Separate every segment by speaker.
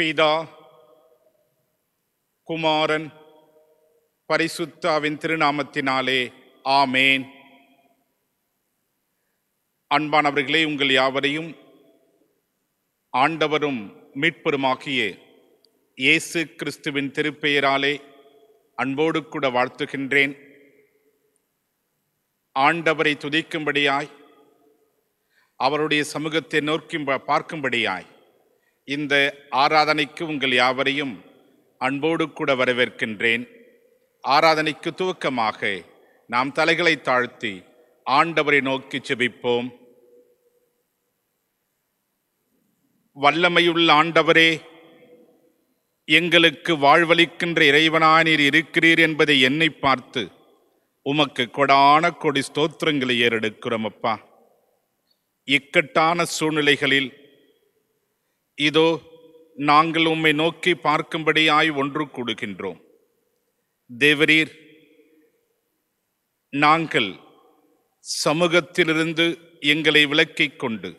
Speaker 1: பிதா குமாரன் பரிசுத்தாவின் திருநாமத்தினாலே ஆமேன் அன்பானவர்களே உங்கள் யாவரையும் ஆண்டவரும் மீட்பெருமாகிய இயேசு கிறிஸ்துவின் திருப்பெயராலே அன்போடு கூட வாழ்த்துகின்றேன் ஆண்டவரை துதிக்கும்படியாய் அவருடைய சமூகத்தை நோக்கி பார்க்கும்படியாய் இந்த ஆராதனைக்கு உங்கள் யாவரையும் அன்போடு கூட வரவேற்கின்றேன் ஆராதனைக்கு துவக்கமாக நாம் தலைகளை தாழ்த்தி ஆண்டவரை நோக்கி செபிப்போம் வல்லமையுள்ள ஆண்டவரே எங்களுக்கு வாழ்வளிக்கின்ற நீர் இருக்கிறீர் என்பதை என்னை பார்த்து உமக்கு கொடான கொடி ஸ்தோத்திரங்களை ஏறெடுக்கிறோம் அப்பா இக்கட்டான சூழ்நிலைகளில் இதோ நாங்கள் உம்மை நோக்கி பார்க்கும்படியாய் ஒன்று கூடுகின்றோம் தேவரீர் நாங்கள் சமூகத்திலிருந்து எங்களை விளக்கிக் கொண்டு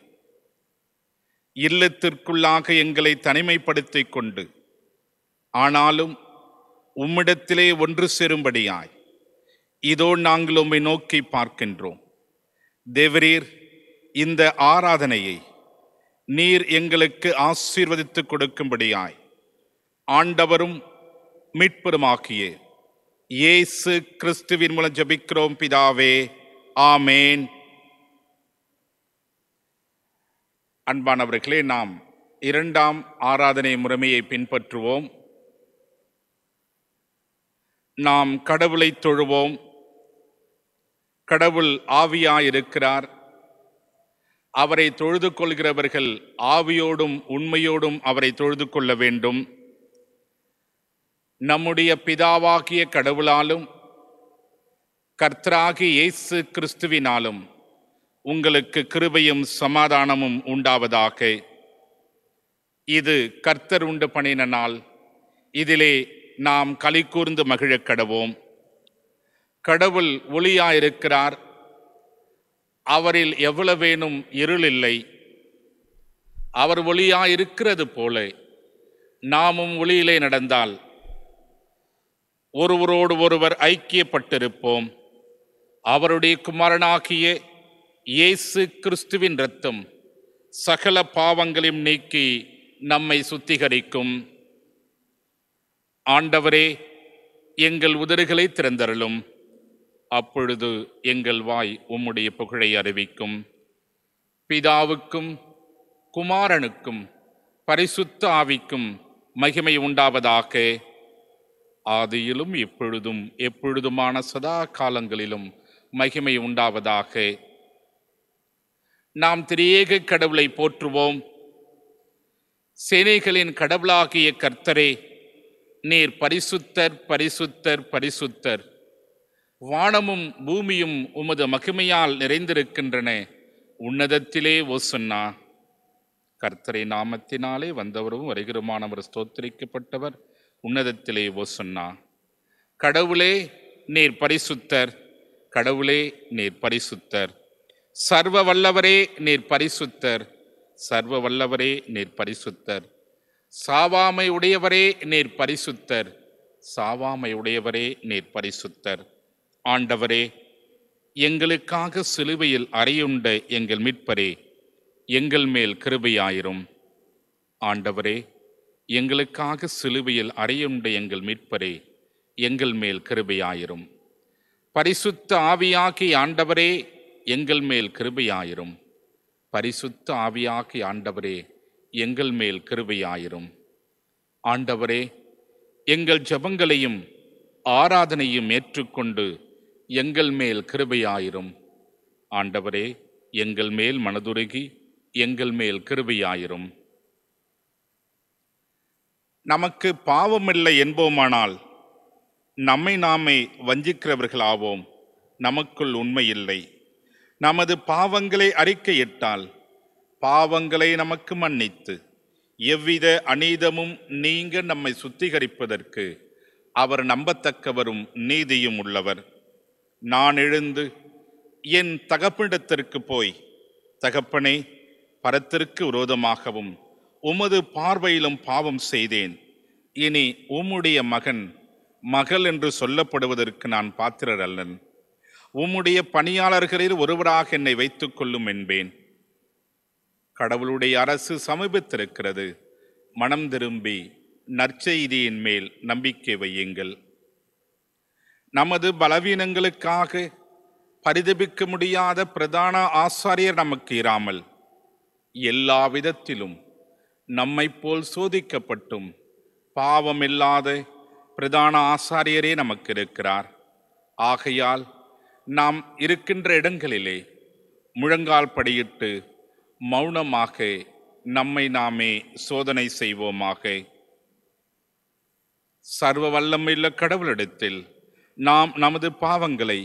Speaker 1: இல்லத்திற்குள்ளாக எங்களை தனிமைப்படுத்தி கொண்டு ஆனாலும் உம்மிடத்திலே ஒன்று சேரும்படியாய் இதோ நாங்கள் உம்மை நோக்கி பார்க்கின்றோம் தேவரீர் இந்த ஆராதனையை நீர் எங்களுக்கு ஆசீர்வதித்து கொடுக்கும்படியாய் ஆண்டவரும் மீட்பருமாகிய இயேசு கிறிஸ்துவின் மூலம் ஜபிக்கிறோம் பிதாவே ஆமேன் அன்பானவர்களே நாம் இரண்டாம் ஆராதனை முறைமையை பின்பற்றுவோம் நாம் கடவுளை தொழுவோம் கடவுள் ஆவியாயிருக்கிறார் அவரை தொழுது கொள்கிறவர்கள் ஆவியோடும் உண்மையோடும் அவரை தொழுது கொள்ள வேண்டும் நம்முடைய பிதாவாகிய கடவுளாலும் கர்த்தராகி இயேசு கிறிஸ்துவினாலும் உங்களுக்கு கிருபையும் சமாதானமும் உண்டாவதாக இது கர்த்தர் உண்டு பண்ணின நாள் இதிலே நாம் கூர்ந்து மகிழக் கடவோம் கடவுள் ஒளியாயிருக்கிறார் அவரில் எவ்வளவேனும் இருள் இல்லை அவர் ஒளியாயிருக்கிறது இருக்கிறது போல நாமும் ஒளியிலே நடந்தால் ஒருவரோடு ஒருவர் ஐக்கியப்பட்டிருப்போம் அவருடைய குமாரனாகிய இயேசு கிறிஸ்துவின் ரத்தம் சகல பாவங்களையும் நீக்கி நம்மை சுத்திகரிக்கும் ஆண்டவரே எங்கள் உதறுகளை திறந்தருளும் அப்பொழுது எங்கள் வாய் உம்முடைய புகழை அறிவிக்கும் பிதாவுக்கும் குமாரனுக்கும் பரிசுத்த ஆவிக்கும் மகிமை உண்டாவதாக ஆதியிலும் இப்பொழுதும் எப்பொழுதுமான சதா காலங்களிலும் மகிமை உண்டாவதாக நாம் திரியேக கடவுளை போற்றுவோம் சேனைகளின் கடவுளாகிய கர்த்தரே நீர் பரிசுத்தர் பரிசுத்தர் பரிசுத்தர் வானமும் பூமியும் உமது மகிமையால் நிறைந்திருக்கின்றன உன்னதத்திலே ஓ சொன்னா கர்த்தரை நாமத்தினாலே வந்தவரும் வருகிறமானவர் ஸ்தோத்திரிக்கப்பட்டவர் உன்னதத்திலே ஓ சொன்னா கடவுளே நீர் பரிசுத்தர் கடவுளே நீர் பரிசுத்தர் சர்வ வல்லவரே நீர் பரிசுத்தர் சர்வ வல்லவரே நீர் பரிசுத்தர் சாவாமை உடையவரே நீர் பரிசுத்தர் சாவாமை உடையவரே நீர் பரிசுத்தர் ஆண்டவரே எங்களுக்காக சிலுவையில் அறையுண்ட எங்கள் மீட்பரே எங்கள் மேல் கிருபையாயிரும் ஆண்டவரே எங்களுக்காக சிலுவையில் அறையுண்ட எங்கள் மீட்பரே எங்கள் மேல் கிருபையாயிரும் பரிசுத்த ஆவியாகி ஆண்டவரே எங்கள் மேல் கிருபையாயிரும் பரிசுத்த ஆவியாகி ஆண்டவரே எங்கள் மேல் கிருபையாயிரும் ஆண்டவரே எங்கள் ஜபங்களையும் ஆராதனையும் ஏற்றுக்கொண்டு எங்கள் மேல் கிருபையாயிரும் ஆண்டவரே எங்கள் மேல் மனதுருகி எங்கள் மேல் கிருபையாயிரும் நமக்கு பாவமில்லை என்போமானால் நம்மை நாமே வஞ்சிக்கிறவர்களாவோம் நமக்குள் உண்மையில்லை நமது பாவங்களை அறிக்கையிட்டால் பாவங்களை நமக்கு மன்னித்து எவ்வித அநீதமும் நீங்க நம்மை சுத்திகரிப்பதற்கு அவர் நம்பத்தக்கவரும் நீதியும் உள்ளவர் நான் எழுந்து என் தகப்பனிடத்திற்கு போய் தகப்பனே பரத்திற்கு விரோதமாகவும் உமது பார்வையிலும் பாவம் செய்தேன் இனி உம்முடைய மகன் மகள் என்று சொல்லப்படுவதற்கு நான் பாத்திரர் அல்லன் உம்முடைய பணியாளர்களில் ஒருவராக என்னை வைத்துக் கொள்ளும் என்பேன் கடவுளுடைய அரசு சமீபத்திருக்கிறது மனம் திரும்பி நற்செய்தியின் மேல் நம்பிக்கை வையுங்கள் நமது பலவீனங்களுக்காக பரிதபிக்க முடியாத பிரதான ஆசாரியர் நமக்கு இராமல் எல்லா விதத்திலும் நம்மை போல் சோதிக்கப்பட்டும் பாவமில்லாத பிரதான ஆசாரியரே நமக்கு இருக்கிறார் ஆகையால் நாம் இருக்கின்ற இடங்களிலே முழங்கால் படியிட்டு மௌனமாக நம்மை நாமே சோதனை செய்வோமாக சர்வ வல்லமையுள்ள கடவுளிடத்தில் நாம் நமது பாவங்களை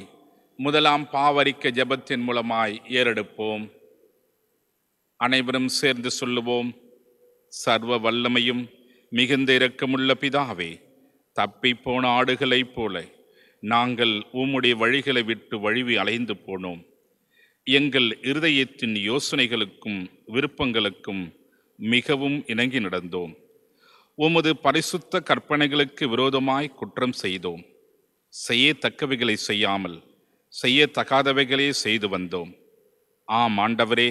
Speaker 1: முதலாம் பாவரிக்க ஜபத்தின் மூலமாய் ஏறெடுப்போம் அனைவரும் சேர்ந்து சொல்லுவோம் சர்வ வல்லமையும் மிகுந்த இரக்கமுள்ள பிதாவே தப்பி போன ஆடுகளைப் போல நாங்கள் உம்முடைய வழிகளை விட்டு வழிவி அலைந்து போனோம் எங்கள் இருதயத்தின் யோசனைகளுக்கும் விருப்பங்களுக்கும் மிகவும் இணங்கி நடந்தோம் உமது பரிசுத்த கற்பனைகளுக்கு விரோதமாய் குற்றம் செய்தோம் செய்யத்தக்கவைகளை செய்யாமல் செய்யத்தகாதவைகளே செய்து வந்தோம் ஆம் ஆண்டவரே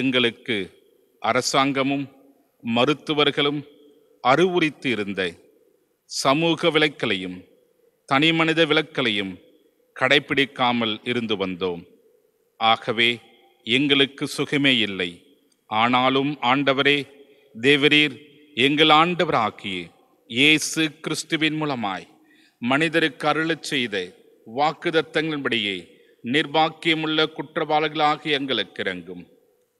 Speaker 1: எங்களுக்கு அரசாங்கமும் மருத்துவர்களும் அறிவுரித்து இருந்த சமூக விலக்களையும் தனிமனித விலக்களையும் கடைபிடிக்காமல் இருந்து வந்தோம் ஆகவே எங்களுக்கு சுகமே இல்லை ஆனாலும் ஆண்டவரே தேவரீர் எங்கள் ஆண்டவராகிய இயேசு கிறிஸ்துவின் மூலமாய் மனிதருக்கு அருள செய்த வாக்குதத்தங்களின்படியே நிர்வாக்கியமுள்ள குற்றவாளிகளாக எங்களுக்கு இறங்கும்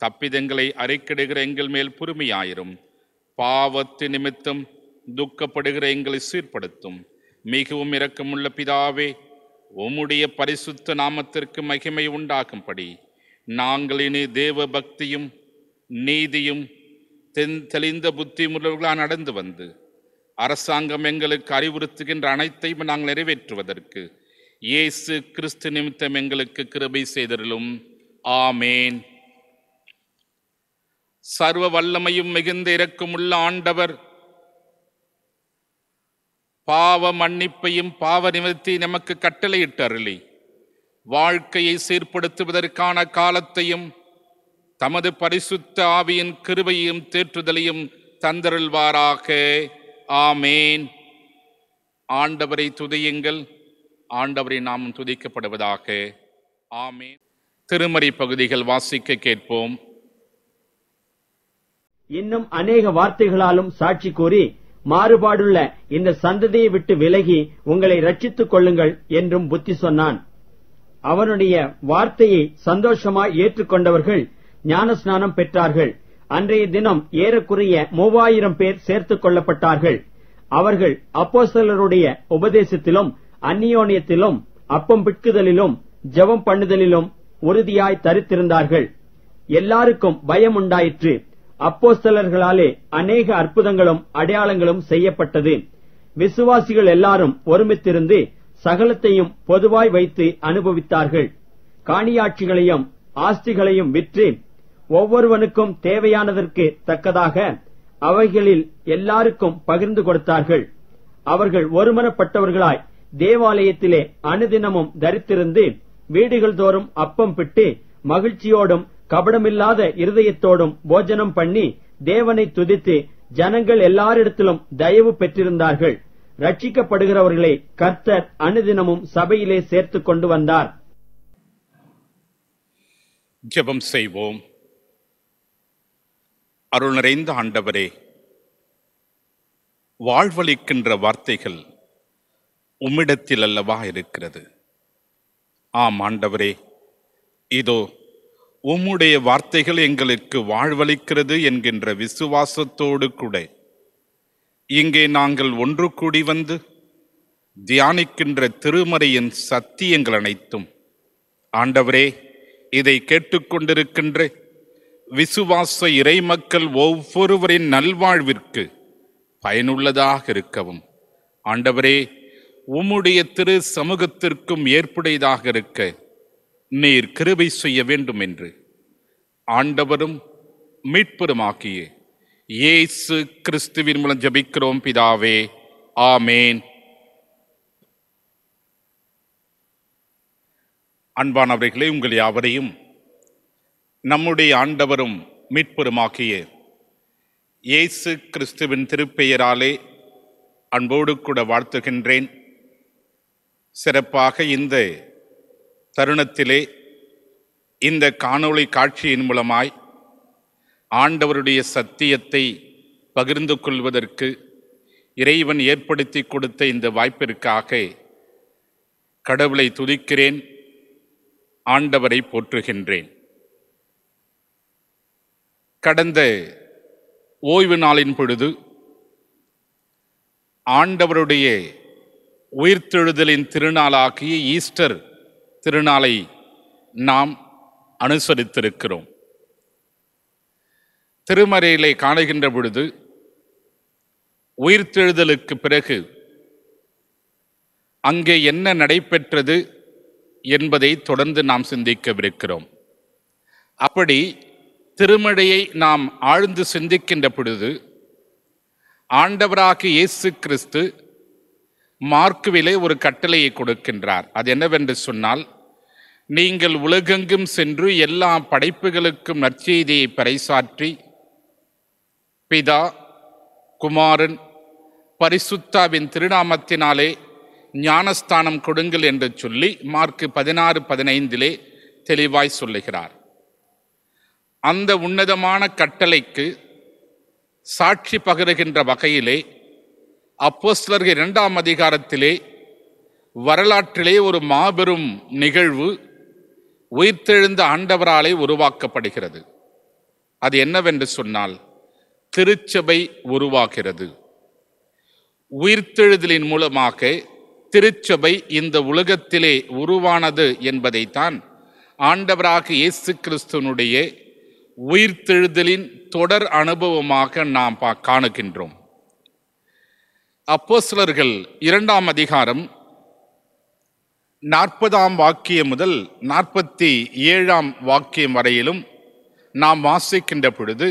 Speaker 1: தப்பிதங்களை அறிக்கிடுகிற எங்கள் மேல் பொறுமையாயிரும் பாவத்து நிமித்தம் துக்கப்படுகிற எங்களை சீர்படுத்தும் மிகவும் இரக்கமுள்ள பிதாவே உம்முடைய பரிசுத்த நாமத்திற்கு மகிமை உண்டாகும்படி நாங்கள் இனி தேவ பக்தியும் நீதியும் தென் தெளிந்த புத்தி முதல்வர்களாக நடந்து வந்து அரசாங்கம் எங்களுக்கு அறிவுறுத்துகின்ற அனைத்தையும் நாங்கள் நிறைவேற்றுவதற்கு இயேசு கிறிஸ்து நிமித்தம் எங்களுக்கு கிருபை செய்தரிலும் ஆமேன் சர்வ வல்லமையும் மிகுந்த இறக்கமுள்ள ஆண்டவர் பாவ மன்னிப்பையும் பாவ நிமித்தி நமக்கு கட்டளையிட்டருளி வாழ்க்கையை சீர்படுத்துவதற்கான காலத்தையும் தமது பரிசுத்த ஆவியின் கிருபையும் தேற்றுதலையும் தந்தருள்வாராக ஆமேன் ஆண்டவரை துதியுங்கள் ஆண்டவரை நாம் துதிக்கப்படுவதாக ஆமேன் திருமறை பகுதிகள் வாசிக்க கேட்போம்
Speaker 2: இன்னும் அநேக வார்த்தைகளாலும் சாட்சி கூறி மாறுபாடுள்ள இந்த சந்ததியை விட்டு விலகி உங்களை ரட்சித்துக் கொள்ளுங்கள் என்றும் புத்தி சொன்னான் அவனுடைய வார்த்தையை சந்தோஷமாய் ஏற்றுக்கொண்டவர்கள் ஞானஸ்நானம் பெற்றார்கள் அன்றைய தினம் ஏறக்குறைய மூவாயிரம் பேர் சேர்த்துக் கொள்ளப்பட்டார்கள் அவர்கள் அப்போசலருடைய உபதேசத்திலும் அந்நியோனியத்திலும் அப்பம் பிட்குதலிலும் ஜெபம் பண்ணுதலிலும் உறுதியாய் தரித்திருந்தார்கள் எல்லாருக்கும் பயம் உண்டாயிற்று அப்போஸ்தலர்களாலே அநேக அற்புதங்களும் அடையாளங்களும் செய்யப்பட்டது விசுவாசிகள் எல்லாரும் ஒருமித்திருந்து சகலத்தையும் பொதுவாய் வைத்து அனுபவித்தார்கள் காணியாட்சிகளையும் ஆஸ்திகளையும் விற்று ஒவ்வொருவனுக்கும் தேவையானதற்கு தக்கதாக அவைகளில் எல்லாருக்கும் பகிர்ந்து கொடுத்தார்கள் அவர்கள் ஒருமனப்பட்டவர்களாய் தேவாலயத்திலே அனுதினமும் தரித்திருந்து வீடுகள் தோறும் அப்பம் பிட்டு மகிழ்ச்சியோடும் கபடமில்லாத இருதயத்தோடும் போஜனம் பண்ணி தேவனை துதித்து ஜனங்கள் எல்லாரிடத்திலும் தயவு பெற்றிருந்தார்கள் ரட்சிக்கப்படுகிறவர்களை கர்த்தர் அனுதினமும் சபையிலே சேர்த்துக் கொண்டு வந்தார்
Speaker 1: ஜெபம் செய்வோம் அருள் நிறைந்த ஆண்டவரே வாழ்வளிக்கின்ற வார்த்தைகள் உம்மிடத்தில் அல்லவா இருக்கிறது ஆம் ஆண்டவரே இதோ உம்முடைய வார்த்தைகள் எங்களுக்கு வாழ்வளிக்கிறது என்கின்ற விசுவாசத்தோடு கூட இங்கே நாங்கள் ஒன்று கூடி வந்து தியானிக்கின்ற திருமறையின் சத்தியங்கள் அனைத்தும் ஆண்டவரே இதை கேட்டுக்கொண்டிருக்கின்ற விசுவாச இறைமக்கள் ஒவ்வொருவரின் நல்வாழ்விற்கு பயனுள்ளதாக இருக்கவும் ஆண்டவரே உம்முடைய திரு சமூகத்திற்கும் ஏற்புடையதாக இருக்க நீர் கிருபை செய்ய வேண்டும் என்று ஆண்டவரும் மீட்பெருமாக்கிய இயேசு கிறிஸ்துவின் மூலம் ஜபிக்கிறோம் பிதாவே ஆமேன் அன்பானவர்களே உங்கள் யாவரையும் நம்முடைய ஆண்டவரும் மீட்பருமாகிய இயேசு கிறிஸ்துவின் திருப்பெயராலே அன்போடு கூட வாழ்த்துகின்றேன் சிறப்பாக இந்த தருணத்திலே இந்த காணொளி காட்சியின் மூலமாய் ஆண்டவருடைய சத்தியத்தை பகிர்ந்து கொள்வதற்கு இறைவன் ஏற்படுத்தி கொடுத்த இந்த வாய்ப்பிற்காக கடவுளை துதிக்கிறேன் ஆண்டவரை போற்றுகின்றேன் கடந்த ஓய்வு நாளின் பொழுது ஆண்டவருடைய உயிர்த்தெழுதலின் திருநாளாகிய ஈஸ்டர் திருநாளை நாம் அனுசரித்திருக்கிறோம் திருமறையிலே காணுகின்ற பொழுது உயிர்த்தெழுதலுக்கு பிறகு அங்கே என்ன நடைபெற்றது என்பதை தொடர்ந்து நாம் சிந்திக்கவிருக்கிறோம் அப்படி திருமழையை நாம் ஆழ்ந்து சிந்திக்கின்ற பொழுது ஆண்டவராக இயேசு கிறிஸ்து மார்க்குவிலே ஒரு கட்டளையை கொடுக்கின்றார் அது என்னவென்று சொன்னால் நீங்கள் உலகெங்கும் சென்று எல்லா படைப்புகளுக்கும் நற்செய்தியை பறைசாற்றி பிதா குமாரன் பரிசுத்தாவின் திருநாமத்தினாலே ஞானஸ்தானம் கொடுங்கள் என்று சொல்லி மார்க்கு பதினாறு பதினைந்திலே தெளிவாய் சொல்லுகிறார் அந்த உன்னதமான கட்டளைக்கு சாட்சி பகிருகின்ற வகையிலே அப்போஸ்லர்கள் இரண்டாம் அதிகாரத்திலே வரலாற்றிலே ஒரு மாபெரும் நிகழ்வு உயிர்த்தெழுந்த ஆண்டவராலே உருவாக்கப்படுகிறது அது என்னவென்று சொன்னால் திருச்சபை உருவாகிறது உயிர்த்தெழுதலின் மூலமாக திருச்சபை இந்த உலகத்திலே உருவானது என்பதைத்தான் ஆண்டவராக இயேசு கிறிஸ்துவனுடைய உயிர்த்தெழுதலின் தொடர் அனுபவமாக நாம் பா காணுகின்றோம் அப்போ சிலர்கள் இரண்டாம் அதிகாரம் நாற்பதாம் வாக்கியம் முதல் நாற்பத்தி ஏழாம் வாக்கியம் வரையிலும் நாம் வாசிக்கின்ற பொழுது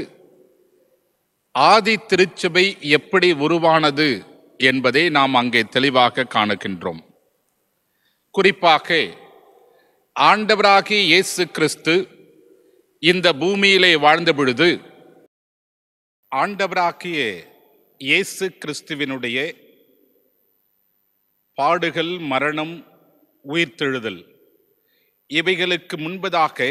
Speaker 1: ஆதி திருச்சபை எப்படி உருவானது என்பதை நாம் அங்கே தெளிவாக காணுகின்றோம் குறிப்பாக ஆண்டவராகிய இயேசு கிறிஸ்து இந்த பூமியிலே வாழ்ந்த பொழுது ஆண்டவராக்கிய இயேசு கிறிஸ்துவினுடைய பாடுகள் மரணம் உயிர்த்தெழுதல் இவைகளுக்கு முன்பதாக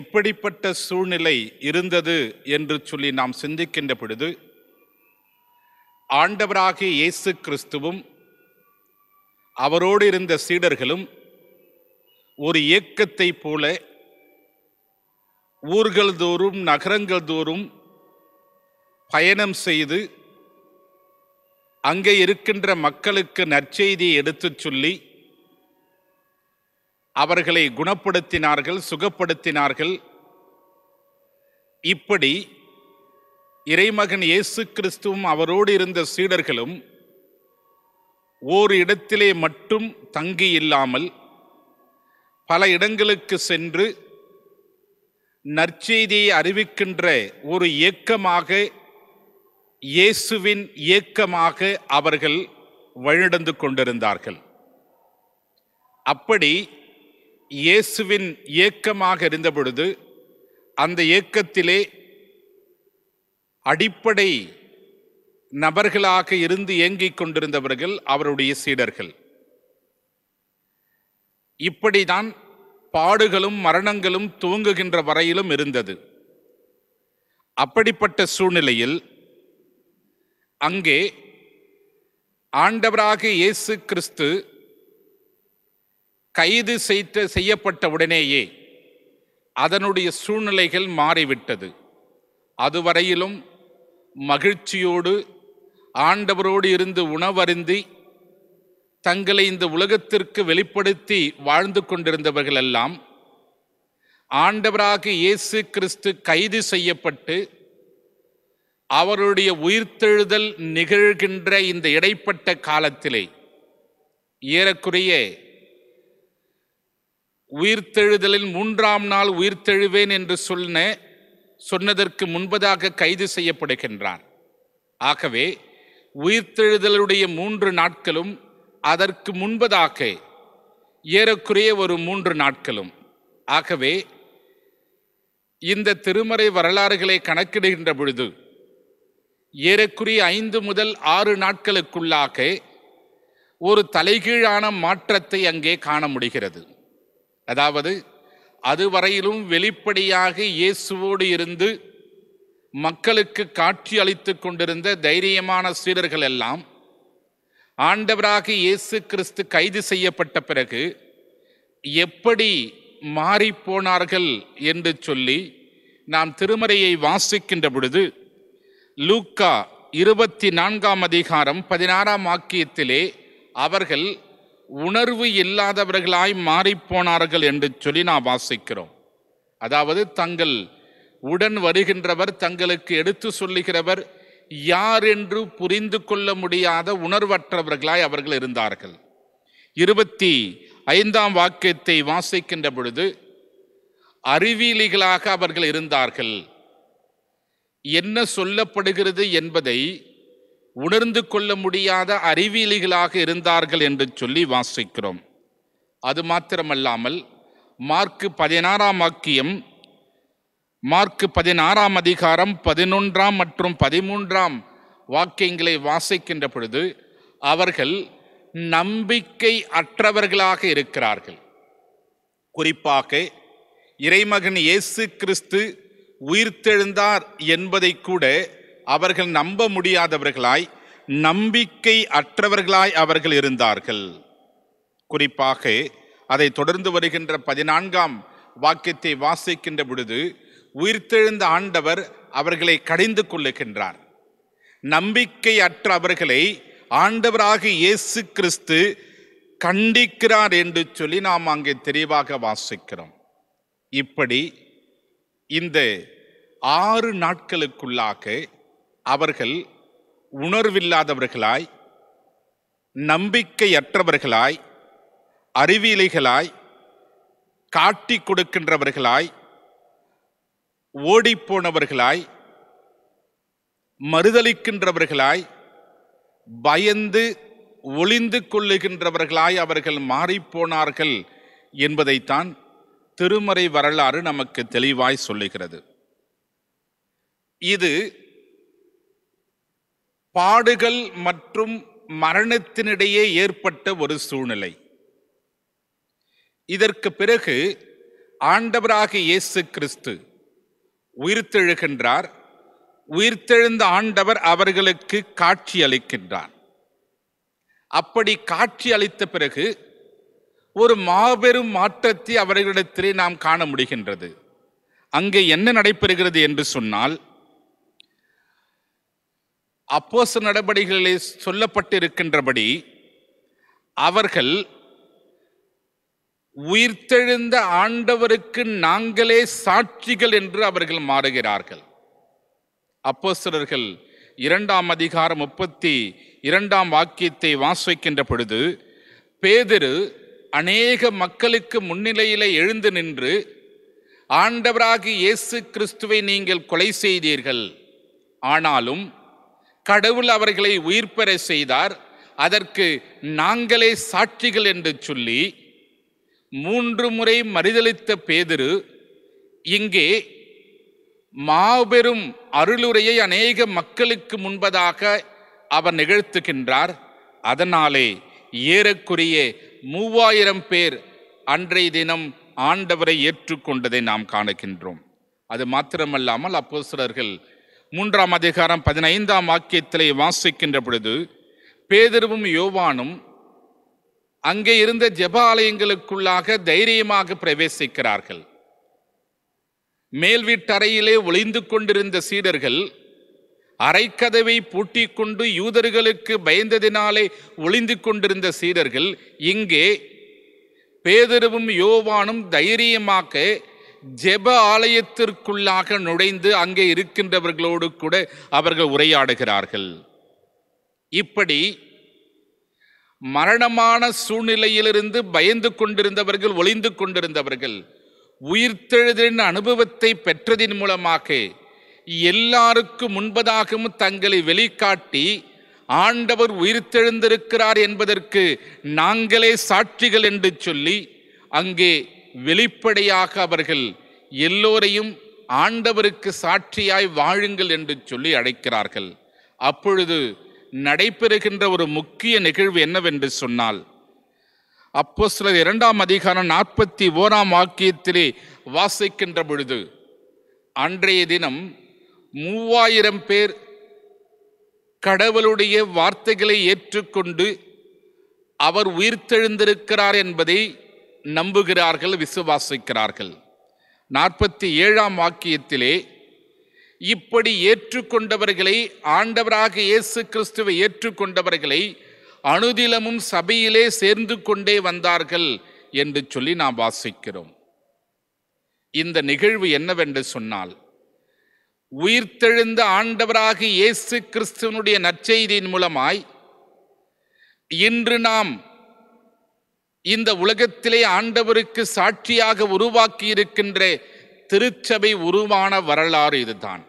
Speaker 1: எப்படிப்பட்ட சூழ்நிலை இருந்தது என்று சொல்லி நாம் சிந்திக்கின்ற பொழுது ஆண்டவராகிய இயேசு கிறிஸ்துவும் அவரோடு இருந்த சீடர்களும் ஒரு இயக்கத்தை போல ஊர்கள் தோறும் நகரங்கள் தோறும் பயணம் செய்து அங்கே இருக்கின்ற மக்களுக்கு நற்செய்தியை எடுத்துச் சொல்லி அவர்களை குணப்படுத்தினார்கள் சுகப்படுத்தினார்கள் இப்படி இறைமகன் இயேசு கிறிஸ்துவும் அவரோடு இருந்த சீடர்களும் ஓர் இடத்திலே மட்டும் தங்கி இல்லாமல் பல இடங்களுக்கு சென்று நற்செய்தியை அறிவிக்கின்ற ஒரு இயக்கமாக இயேசுவின் இயக்கமாக அவர்கள் வழிநடந்து கொண்டிருந்தார்கள் அப்படி இயேசுவின் இயக்கமாக இருந்தபொழுது அந்த இயக்கத்திலே அடிப்படை நபர்களாக இருந்து இயங்கிக் கொண்டிருந்தவர்கள் அவருடைய சீடர்கள் இப்படிதான் பாடுகளும் மரணங்களும் துவங்குகின்ற வரையிலும் இருந்தது அப்படிப்பட்ட சூழ்நிலையில் அங்கே ஆண்டவராக இயேசு கிறிஸ்து கைது செய்த செய்யப்பட்ட உடனேயே அதனுடைய சூழ்நிலைகள் மாறிவிட்டது அதுவரையிலும் மகிழ்ச்சியோடு ஆண்டவரோடு இருந்து உணவருந்தி தங்களை இந்த உலகத்திற்கு வெளிப்படுத்தி வாழ்ந்து கொண்டிருந்தவர்கள் எல்லாம் ஆண்டவராக இயேசு கிறிஸ்து கைது செய்யப்பட்டு அவருடைய உயிர்த்தெழுதல் நிகழ்கின்ற இந்த இடைப்பட்ட காலத்திலே ஏறக்குறைய உயிர்த்தெழுதலில் மூன்றாம் நாள் உயிர்த்தெழுவேன் என்று சொன்ன சொன்னதற்கு முன்பதாக கைது செய்யப்படுகின்றான் ஆகவே உயிர்த்தெழுதலுடைய மூன்று நாட்களும் அதற்கு முன்பதாக ஏறக்குறைய ஒரு மூன்று நாட்களும் ஆகவே இந்த திருமறை வரலாறுகளை கணக்கிடுகின்ற பொழுது ஏறக்குறைய ஐந்து முதல் ஆறு நாட்களுக்குள்ளாக ஒரு தலைகீழான மாற்றத்தை அங்கே காண முடிகிறது அதாவது அதுவரையிலும் வெளிப்படையாக இயேசுவோடு இருந்து மக்களுக்கு காட்சி அளித்து கொண்டிருந்த தைரியமான சீடர்கள் எல்லாம் ஆண்டவராக இயேசு கிறிஸ்து கைது செய்யப்பட்ட பிறகு எப்படி மாறிப்போனார்கள் என்று சொல்லி நாம் திருமறையை வாசிக்கின்ற பொழுது லூக்கா இருபத்தி நான்காம் அதிகாரம் பதினாறாம் வாக்கியத்திலே அவர்கள் உணர்வு இல்லாதவர்களாய் மாறிப்போனார்கள் என்று சொல்லி நாம் வாசிக்கிறோம் அதாவது தங்கள் உடன் வருகின்றவர் தங்களுக்கு எடுத்து சொல்லுகிறவர் யார் என்று புரிந்து கொள்ள முடியாத உணர்வற்றவர்களாய் அவர்கள் இருந்தார்கள் இருபத்தி ஐந்தாம் வாக்கியத்தை வாசிக்கின்ற பொழுது அறிவியலிகளாக அவர்கள் இருந்தார்கள் என்ன சொல்லப்படுகிறது என்பதை உணர்ந்து கொள்ள முடியாத அறிவியலிகளாக இருந்தார்கள் என்று சொல்லி வாசிக்கிறோம் அது மாத்திரமல்லாமல் மார்க்கு பதினாறாம் வாக்கியம் மார்க் பதினாறாம் அதிகாரம் பதினொன்றாம் மற்றும் பதிமூன்றாம் வாக்கியங்களை வாசிக்கின்ற பொழுது அவர்கள் நம்பிக்கை அற்றவர்களாக இருக்கிறார்கள் குறிப்பாக இறைமகன் இயேசு கிறிஸ்து உயிர்த்தெழுந்தார் என்பதை கூட அவர்கள் நம்ப முடியாதவர்களாய் நம்பிக்கை அற்றவர்களாய் அவர்கள் இருந்தார்கள் குறிப்பாக அதை தொடர்ந்து வருகின்ற பதினான்காம் வாக்கியத்தை வாசிக்கின்ற பொழுது உயிர்த்தெழுந்த ஆண்டவர் அவர்களை கடிந்து கொள்ளுகின்றார் நம்பிக்கை அற்ற அவர்களை ஆண்டவராக இயேசு கிறிஸ்து கண்டிக்கிறார் என்று சொல்லி நாம் அங்கே தெளிவாக வாசிக்கிறோம் இப்படி இந்த ஆறு நாட்களுக்குள்ளாக அவர்கள் உணர்வில்லாதவர்களாய் நம்பிக்கையற்றவர்களாய் அறிவியலைகளாய் காட்டி கொடுக்கின்றவர்களாய் ஓடிப்போனவர்களாய் மறுதளிக்கின்றவர்களாய் பயந்து ஒளிந்து கொள்ளுகின்றவர்களாய் அவர்கள் மாறிப்போனார்கள் என்பதைத்தான் திருமறை வரலாறு நமக்கு தெளிவாய் சொல்லுகிறது இது பாடுகள் மற்றும் மரணத்தினிடையே ஏற்பட்ட ஒரு சூழ்நிலை இதற்கு பிறகு ஆண்டவராக இயேசு கிறிஸ்து உயிர்த்தெழுகின்றார் உயிர்த்தெழுந்த ஆண்டவர் அவர்களுக்கு காட்சி அளிக்கின்றார் அப்படி காட்சி அளித்த பிறகு ஒரு மாபெரும் மாற்றத்தை அவர்களிடத்திலே நாம் காண முடிகின்றது அங்கே என்ன நடைபெறுகிறது என்று சொன்னால் அப்போச நடவடிக்கைகளில் சொல்லப்பட்டிருக்கின்றபடி அவர்கள் உயிர்த்தெழுந்த ஆண்டவருக்கு நாங்களே சாட்சிகள் என்று அவர்கள் மாறுகிறார்கள் அப்போ சிலர்கள் இரண்டாம் அதிகாரம் முப்பத்தி இரண்டாம் வாக்கியத்தை வாசிக்கின்ற பொழுது பேதரு அநேக மக்களுக்கு முன்னிலையிலே எழுந்து நின்று ஆண்டவராக இயேசு கிறிஸ்துவை நீங்கள் கொலை செய்தீர்கள் ஆனாலும் கடவுள் அவர்களை உயிர்ப்பெற செய்தார் அதற்கு நாங்களே சாட்சிகள் என்று சொல்லி மூன்று முறை மறுதளித்த பேதிரு இங்கே மாபெரும் அருளுரையை அநேக மக்களுக்கு முன்பதாக அவர் நிகழ்த்துகின்றார் அதனாலே ஏறக்குரிய மூவாயிரம் பேர் அன்றைய தினம் ஆண்டவரை ஏற்றுக்கொண்டதை நாம் காணுகின்றோம் அது மாத்திரமல்லாமல் சிலர்கள் மூன்றாம் அதிகாரம் பதினைந்தாம் வாக்கியத்திலே வாசிக்கின்ற பொழுது பேதர்வும் யோவானும் அங்கே இருந்த ஜெப ஆலயங்களுக்குள்ளாக தைரியமாக பிரவேசிக்கிறார்கள் மேல் வீட்டறையிலே ஒளிந்து கொண்டிருந்த சீடர்கள் அரைக்கதவை பூட்டி கொண்டு யூதர்களுக்கு பயந்ததினாலே ஒளிந்து கொண்டிருந்த சீடர்கள் இங்கே பேதருவும் யோவானும் தைரியமாக ஜெப ஆலயத்திற்குள்ளாக நுழைந்து அங்கே இருக்கின்றவர்களோடு கூட அவர்கள் உரையாடுகிறார்கள் இப்படி மரணமான சூழ்நிலையிலிருந்து பயந்து கொண்டிருந்தவர்கள் ஒளிந்து கொண்டிருந்தவர்கள் உயிர்த்தெழுதின் அனுபவத்தை பெற்றதின் மூலமாக எல்லாருக்கும் முன்பதாகவும் தங்களை வெளிக்காட்டி ஆண்டவர் உயிர்த்தெழுந்திருக்கிறார் என்பதற்கு நாங்களே சாட்சிகள் என்று சொல்லி அங்கே வெளிப்படையாக அவர்கள் எல்லோரையும் ஆண்டவருக்கு சாட்சியாய் வாழுங்கள் என்று சொல்லி அழைக்கிறார்கள் அப்பொழுது நடைபெறுகின்ற ஒரு முக்கிய நிகழ்வு என்னவென்று சொன்னால் அப்போ சிலர் இரண்டாம் அதிகாரம் நாற்பத்தி ஓராம் வாக்கியத்திலே வாசிக்கின்ற பொழுது அன்றைய தினம் மூவாயிரம் பேர் கடவுளுடைய வார்த்தைகளை ஏற்றுக்கொண்டு அவர் உயிர்த்தெழுந்திருக்கிறார் என்பதை நம்புகிறார்கள் விசுவாசிக்கிறார்கள் நாற்பத்தி ஏழாம் வாக்கியத்திலே இப்படி ஏற்றுக்கொண்டவர்களை ஆண்டவராக இயேசு கிறிஸ்துவை ஏற்றுக்கொண்டவர்களை அனுதினமும் சபையிலே சேர்ந்து கொண்டே வந்தார்கள் என்று சொல்லி நாம் வாசிக்கிறோம் இந்த நிகழ்வு என்னவென்று சொன்னால் உயிர்த்தெழுந்த ஆண்டவராக இயேசு கிறிஸ்துவனுடைய நற்செய்தியின் மூலமாய் இன்று நாம் இந்த உலகத்திலே ஆண்டவருக்கு சாட்சியாக உருவாக்கி இருக்கின்ற திருச்சபை உருவான வரலாறு இதுதான்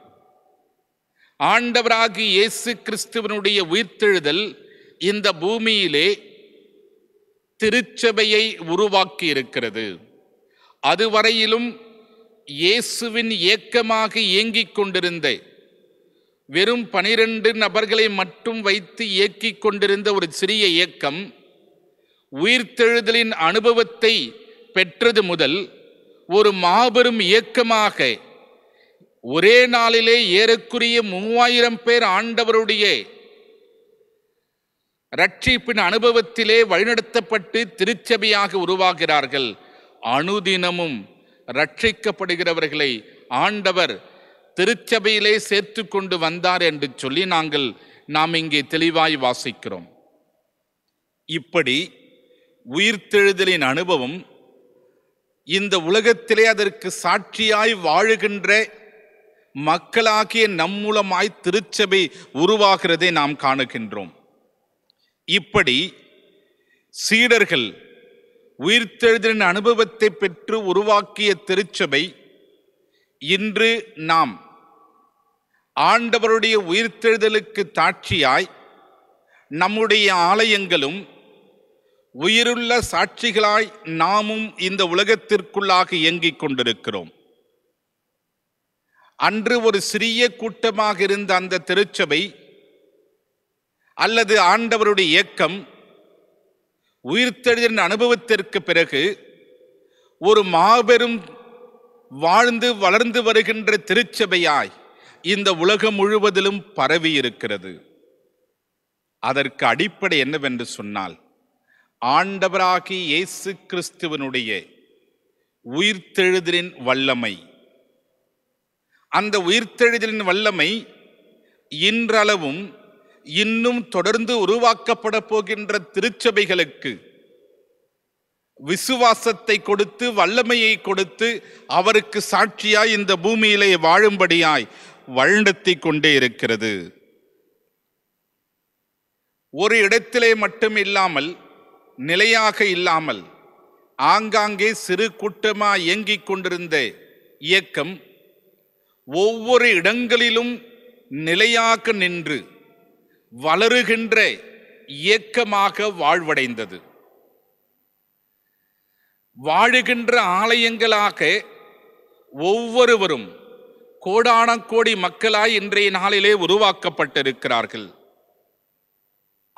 Speaker 1: ஆண்டவராகி இயேசு கிறிஸ்துவனுடைய உயிர்த்தெழுதல் இந்த பூமியிலே திருச்சபையை உருவாக்கி இருக்கிறது அதுவரையிலும் இயேசுவின் இயக்கமாக இயங்கிக் கொண்டிருந்த வெறும் பனிரெண்டு நபர்களை மட்டும் வைத்து இயக்கிக் கொண்டிருந்த ஒரு சிறிய இயக்கம் உயிர்த்தெழுதலின் அனுபவத்தை பெற்றது முதல் ஒரு மாபெரும் இயக்கமாக ஒரே நாளிலே ஏறக்குரிய மூவாயிரம் பேர் ஆண்டவருடைய ரட்சிப்பின் அனுபவத்திலே வழிநடத்தப்பட்டு திருச்சபையாக உருவாகிறார்கள் அணுதினமும் ரட்சிக்கப்படுகிறவர்களை ஆண்டவர் திருச்சபையிலே சேர்த்து கொண்டு வந்தார் என்று சொல்லி நாங்கள் நாம் இங்கே தெளிவாய் வாசிக்கிறோம் இப்படி உயிர்த்தெழுதலின் அனுபவம் இந்த உலகத்திலே அதற்கு சாட்சியாய் வாழுகின்ற மக்களாகிய நம்மூலமாய் திருச்சபை உருவாகிறதை நாம் காணுகின்றோம் இப்படி சீடர்கள் உயிர்த்தெழுதலின் அனுபவத்தை பெற்று உருவாக்கிய திருச்சபை இன்று நாம் ஆண்டவருடைய உயிர்த்தெழுதலுக்கு தாட்சியாய் நம்முடைய ஆலயங்களும் உயிருள்ள சாட்சிகளாய் நாமும் இந்த உலகத்திற்குள்ளாக இயங்கிக் கொண்டிருக்கிறோம் அன்று ஒரு சிறிய கூட்டமாக இருந்த அந்த திருச்சபை அல்லது ஆண்டவருடைய இயக்கம் உயிர்த்தெழுதின் அனுபவத்திற்கு பிறகு ஒரு மாபெரும் வாழ்ந்து வளர்ந்து வருகின்ற திருச்சபையாய் இந்த உலகம் முழுவதிலும் பரவி இருக்கிறது அதற்கு அடிப்படை என்னவென்று சொன்னால் ஆண்டவராகி இயேசு கிறிஸ்துவனுடைய உயிர்த்தெழுதலின் வல்லமை அந்த உயிர்த்தெழுதலின் வல்லமை இன்றளவும் இன்னும் தொடர்ந்து உருவாக்கப்பட போகின்ற திருச்சபைகளுக்கு விசுவாசத்தை கொடுத்து வல்லமையை கொடுத்து அவருக்கு சாட்சியாய் இந்த பூமியிலே வாழும்படியாய் வழிநடத்தி கொண்டே இருக்கிறது ஒரு இடத்திலே மட்டும் இல்லாமல் நிலையாக இல்லாமல் ஆங்காங்கே சிறு கூட்டமாக இயங்கிக் கொண்டிருந்த இயக்கம் ஒவ்வொரு இடங்களிலும் நிலையாக நின்று வளருகின்ற இயக்கமாக வாழ்வடைந்தது வாழுகின்ற ஆலயங்களாக ஒவ்வொருவரும் கோடான கோடி மக்களாய் இன்றைய நாளிலே உருவாக்கப்பட்டிருக்கிறார்கள்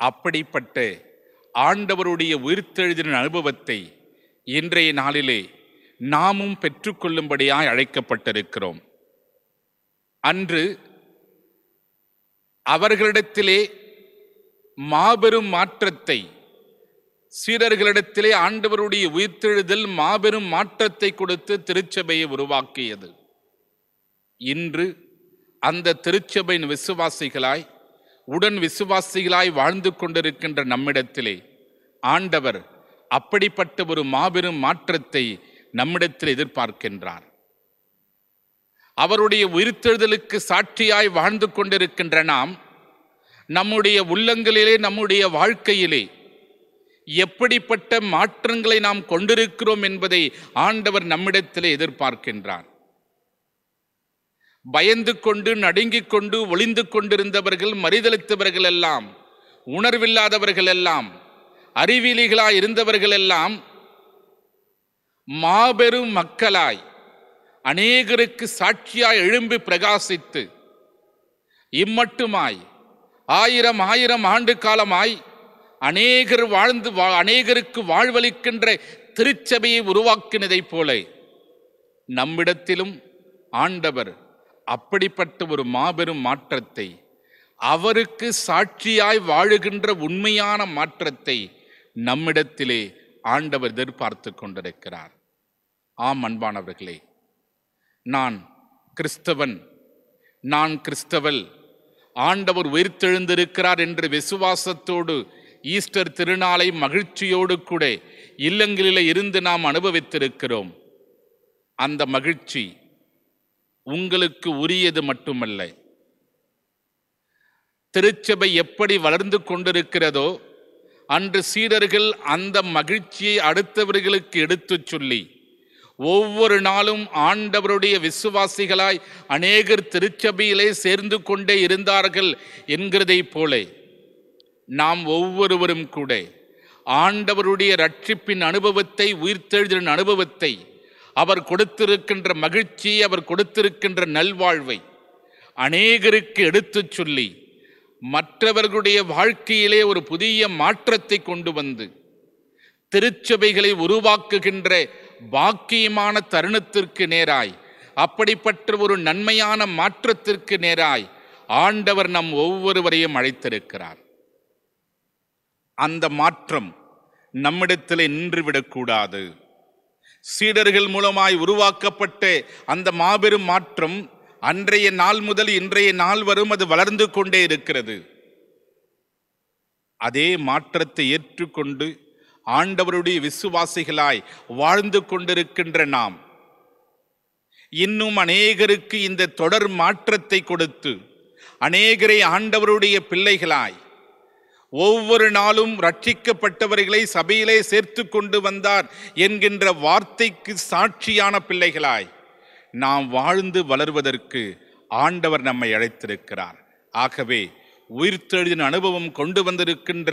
Speaker 1: அப்படிப்பட்ட ஆண்டவருடைய உயிர்த்தெழுதின அனுபவத்தை இன்றைய நாளிலே நாமும் பெற்றுக்கொள்ளும்படியாய் அழைக்கப்பட்டிருக்கிறோம் அன்று அவர்களிடத்திலே மாபெரும் மாற்றத்தை சீடர்களிடத்திலே ஆண்டவருடைய உயிர்த்தெழுதல் மாபெரும் மாற்றத்தை கொடுத்து திருச்சபையை உருவாக்கியது இன்று அந்த திருச்சபையின் விசுவாசிகளாய் உடன் விசுவாசிகளாய் வாழ்ந்து கொண்டிருக்கின்ற நம்மிடத்திலே ஆண்டவர் அப்படிப்பட்ட ஒரு மாபெரும் மாற்றத்தை நம்மிடத்தில் எதிர்பார்க்கின்றார் அவருடைய உயிர்த்தெழுதலுக்கு சாட்சியாய் வாழ்ந்து கொண்டிருக்கின்ற நாம் நம்முடைய உள்ளங்களிலே நம்முடைய வாழ்க்கையிலே எப்படிப்பட்ட மாற்றங்களை நாம் கொண்டிருக்கிறோம் என்பதை ஆண்டவர் நம்மிடத்திலே எதிர்பார்க்கின்றார் பயந்து கொண்டு நடுங்கிக் கொண்டு ஒளிந்து கொண்டிருந்தவர்கள் மறிதளித்தவர்கள் எல்லாம் உணர்வில்லாதவர்கள் எல்லாம் அறிவிலிகளாய் இருந்தவர்கள் எல்லாம் மாபெரும் மக்களாய் அநேகருக்கு சாட்சியாய் எழும்பி பிரகாசித்து இம்மட்டுமாய் ஆயிரம் ஆயிரம் ஆண்டு காலமாய் அநேகர் வாழ்ந்து அநேகருக்கு வாழ்வளிக்கின்ற திருச்சபையை உருவாக்கினதைப் போல நம்மிடத்திலும் ஆண்டவர் அப்படிப்பட்ட ஒரு மாபெரும் மாற்றத்தை அவருக்கு சாட்சியாய் வாழுகின்ற உண்மையான மாற்றத்தை நம்மிடத்திலே ஆண்டவர் எதிர்பார்த்து கொண்டிருக்கிறார் ஆம் அன்பானவர்களே நான் கிறிஸ்தவன் நான் கிறிஸ்தவல் ஆண்டவர் உயிர்த்தெழுந்திருக்கிறார் என்று விசுவாசத்தோடு ஈஸ்டர் திருநாளை மகிழ்ச்சியோடு கூட இல்லங்களில் இருந்து நாம் அனுபவித்திருக்கிறோம் அந்த மகிழ்ச்சி உங்களுக்கு உரியது மட்டுமல்ல திருச்சபை எப்படி வளர்ந்து கொண்டிருக்கிறதோ அன்று சீடர்கள் அந்த மகிழ்ச்சியை அடுத்தவர்களுக்கு எடுத்துச் சொல்லி ஒவ்வொரு நாளும் ஆண்டவருடைய விசுவாசிகளாய் அநேகர் திருச்சபையிலே சேர்ந்து கொண்டே இருந்தார்கள் என்கிறதை போல நாம் ஒவ்வொருவரும் கூட ஆண்டவருடைய ரட்சிப்பின் அனுபவத்தை உயிர்த்தெழுதலின் அனுபவத்தை அவர் கொடுத்திருக்கின்ற மகிழ்ச்சியை அவர் கொடுத்திருக்கின்ற நல்வாழ்வை அநேகருக்கு எடுத்துச் சொல்லி மற்றவர்களுடைய வாழ்க்கையிலே ஒரு புதிய மாற்றத்தை கொண்டு வந்து திருச்சபைகளை உருவாக்குகின்ற பாக்கியமான தருணத்திற்கு நேராய் அப்படிப்பட்ட ஒரு நன்மையான மாற்றத்திற்கு நேராய் ஆண்டவர் நம் ஒவ்வொருவரையும் அழைத்திருக்கிறார் அந்த மாற்றம் நம்மிடத்தில் நின்றுவிடக்கூடாது சீடர்கள் மூலமாய் உருவாக்கப்பட்ட அந்த மாபெரும் மாற்றம் அன்றைய நாள் முதல் இன்றைய நாள் வரும் அது வளர்ந்து கொண்டே இருக்கிறது அதே மாற்றத்தை ஏற்றுக்கொண்டு ஆண்டவருடைய விசுவாசிகளாய் வாழ்ந்து கொண்டிருக்கின்ற நாம் இன்னும் அநேகருக்கு இந்த தொடர் மாற்றத்தை கொடுத்து அநேகரை ஆண்டவருடைய பிள்ளைகளாய் ஒவ்வொரு நாளும் ரட்சிக்கப்பட்டவர்களை சபையிலே சேர்த்து கொண்டு வந்தார் என்கின்ற வார்த்தைக்கு சாட்சியான பிள்ளைகளாய் நாம் வாழ்ந்து வளர்வதற்கு ஆண்டவர் நம்மை அழைத்திருக்கிறார் ஆகவே உயிர்த்தெழுதின் அனுபவம் கொண்டு வந்திருக்கின்ற